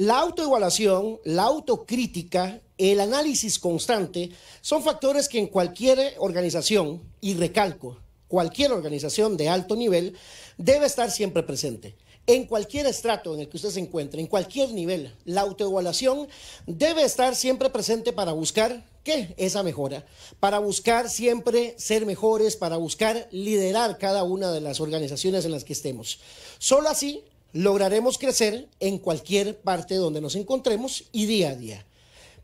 La autoevaluación, la autocrítica, el análisis constante son factores que en cualquier organización, y recalco, cualquier organización de alto nivel, debe estar siempre presente. En cualquier estrato en el que usted se encuentre, en cualquier nivel, la autoevaluación debe estar siempre presente para buscar ¿Qué? Esa mejora. Para buscar siempre ser mejores, para buscar liderar cada una de las organizaciones en las que estemos. Solo así lograremos crecer en cualquier parte donde nos encontremos y día a día.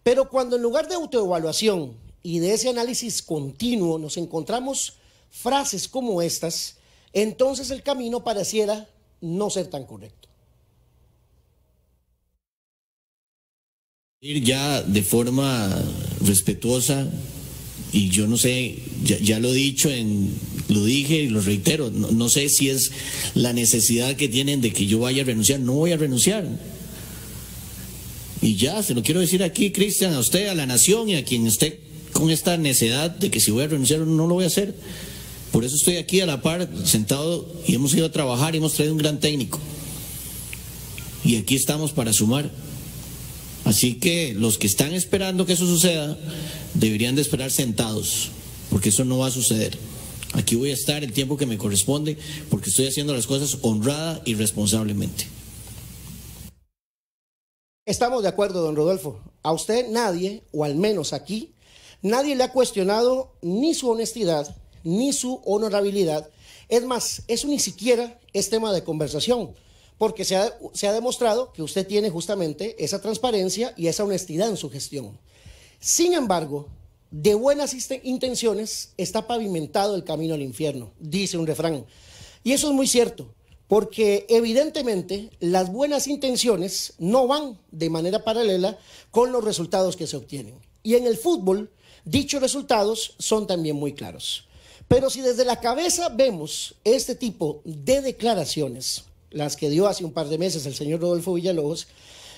Pero cuando en lugar de autoevaluación y de ese análisis continuo nos encontramos frases como estas, entonces el camino pareciera no ser tan correcto. ya de forma respetuosa, y yo no sé, ya lo he dicho en lo dije y lo reitero, no, sé si es la necesidad que tienen de que yo vaya a renunciar, no voy a renunciar. Y ya, se lo quiero decir aquí, Cristian, a usted, a la nación y a quien esté con esta necedad de que si voy a renunciar no lo voy a hacer. Por eso estoy aquí a la par, sentado, y hemos ido a trabajar y hemos traído un gran técnico. Y aquí estamos para sumar. Así que los que están esperando que eso suceda, deberían de esperar sentados, porque eso no va a suceder. Aquí voy a estar el tiempo que me corresponde porque estoy haciendo las cosas honrada y responsablemente. Estamos de acuerdo, don Rodolfo. A usted nadie, o al menos aquí, nadie le ha cuestionado ni su honestidad, ni su honorabilidad. Es más, eso ni siquiera es tema de conversación, porque se ha, se ha demostrado que usted tiene justamente esa transparencia y esa honestidad en su gestión. Sin embargo, de buenas intenciones está pavimentado el camino al infierno, dice un refrán. Y eso es muy cierto, porque evidentemente las buenas intenciones no van de manera paralela con los resultados que se obtienen. Y en el fútbol, dichos resultados son también muy claros. Pero si desde la cabeza vemos este tipo de declaraciones, las que dio hace un par de meses el señor Rodolfo Villalobos,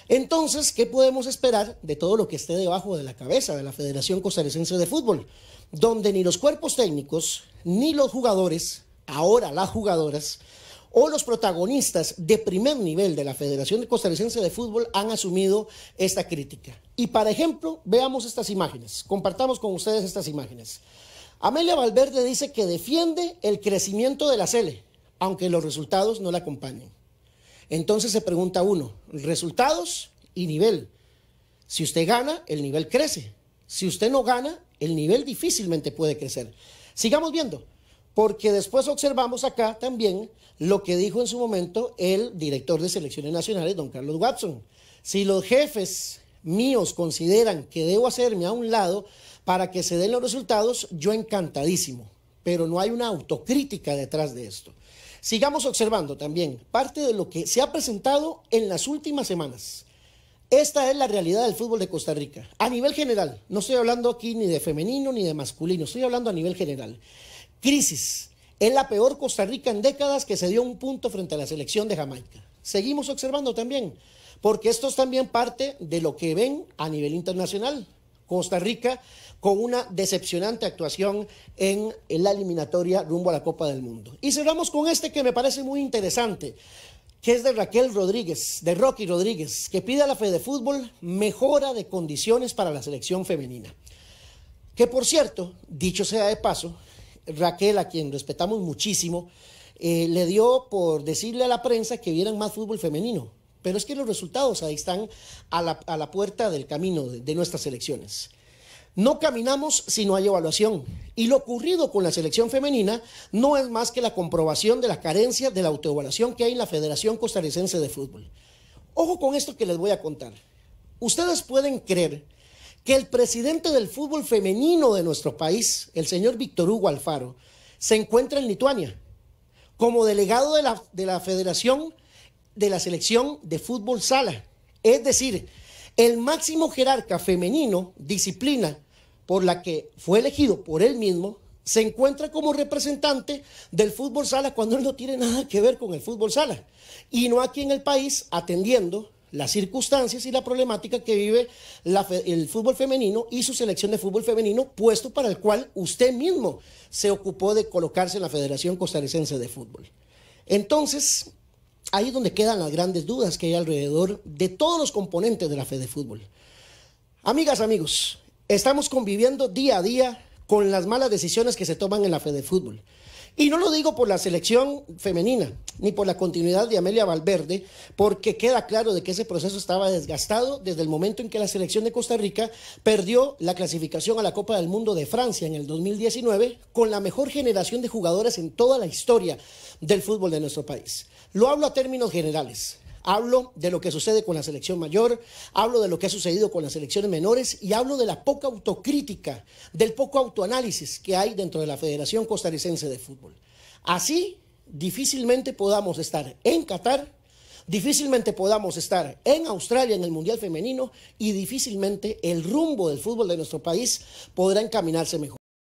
entonces, ¿qué podemos esperar de todo lo que esté debajo de la cabeza de la Federación Costarricense de Fútbol? Donde ni los cuerpos técnicos, ni los jugadores, ahora las jugadoras, o los protagonistas de primer nivel de la Federación Costarricense de Fútbol han asumido esta crítica. Y para ejemplo, veamos estas imágenes, compartamos con ustedes estas imágenes. Amelia Valverde dice que defiende el crecimiento de la Cele, aunque los resultados no la acompañen. Entonces se pregunta uno, resultados y nivel. Si usted gana, el nivel crece. Si usted no gana, el nivel difícilmente puede crecer. Sigamos viendo, porque después observamos acá también lo que dijo en su momento el director de selecciones nacionales, don Carlos Watson. Si los jefes míos consideran que debo hacerme a un lado para que se den los resultados, yo encantadísimo, pero no hay una autocrítica detrás de esto. Sigamos observando también parte de lo que se ha presentado en las últimas semanas. Esta es la realidad del fútbol de Costa Rica, a nivel general. No estoy hablando aquí ni de femenino ni de masculino, estoy hablando a nivel general. Crisis. Es la peor Costa Rica en décadas que se dio un punto frente a la selección de Jamaica. Seguimos observando también, porque esto es también parte de lo que ven a nivel internacional. Costa Rica con una decepcionante actuación en la eliminatoria rumbo a la Copa del Mundo. Y cerramos con este que me parece muy interesante, que es de Raquel Rodríguez, de Rocky Rodríguez, que pide a la de Fútbol mejora de condiciones para la selección femenina. Que por cierto, dicho sea de paso, Raquel, a quien respetamos muchísimo, eh, le dio por decirle a la prensa que vieran más fútbol femenino. Pero es que los resultados ahí están a la, puerta del camino de, nuestras elecciones. No caminamos si no hay evaluación. Y lo ocurrido con la selección femenina no es más que la comprobación de la carencia de la autoevaluación que hay en la Federación Costarricense de Fútbol. Ojo con esto que les voy a contar. Ustedes pueden creer que el presidente del fútbol femenino de nuestro país, el señor Víctor Hugo Alfaro, se encuentra en Lituania como delegado de la, de la Federación de la selección de fútbol sala. Es decir, el máximo jerarca femenino, disciplina por la que fue elegido por él mismo, se encuentra como representante del fútbol sala cuando él no tiene nada que ver con el fútbol sala. Y no aquí en el país atendiendo las circunstancias y la problemática que vive el fútbol femenino y su selección de fútbol femenino, puesto para el cual usted mismo se ocupó de colocarse en la Federación Costarricense de Fútbol. Entonces, ahí es donde quedan las grandes dudas que hay alrededor de todos los componentes de la fe de fútbol. Amigas, amigos, estamos conviviendo día a día con las malas decisiones que se toman en la fe de fútbol. Y no lo digo por la selección femenina, ni por la continuidad de Amelia Valverde, porque queda claro de que ese proceso estaba desgastado desde el momento en que la selección de Costa Rica perdió la clasificación a la Copa del Mundo de Francia en el 2019 con la mejor generación de jugadoras en toda la historia del fútbol de nuestro país. Lo hablo a términos generales. Hablo de lo que sucede con la selección mayor, hablo de lo que ha sucedido con las selecciones menores y hablo de la poca autocrítica, del poco autoanálisis que hay dentro de la Federación Costarricense de Fútbol. Así, difícilmente podamos estar en Qatar, difícilmente podamos estar en Australia en el Mundial Femenino y difícilmente el rumbo del fútbol de nuestro país podrá encaminarse mejor.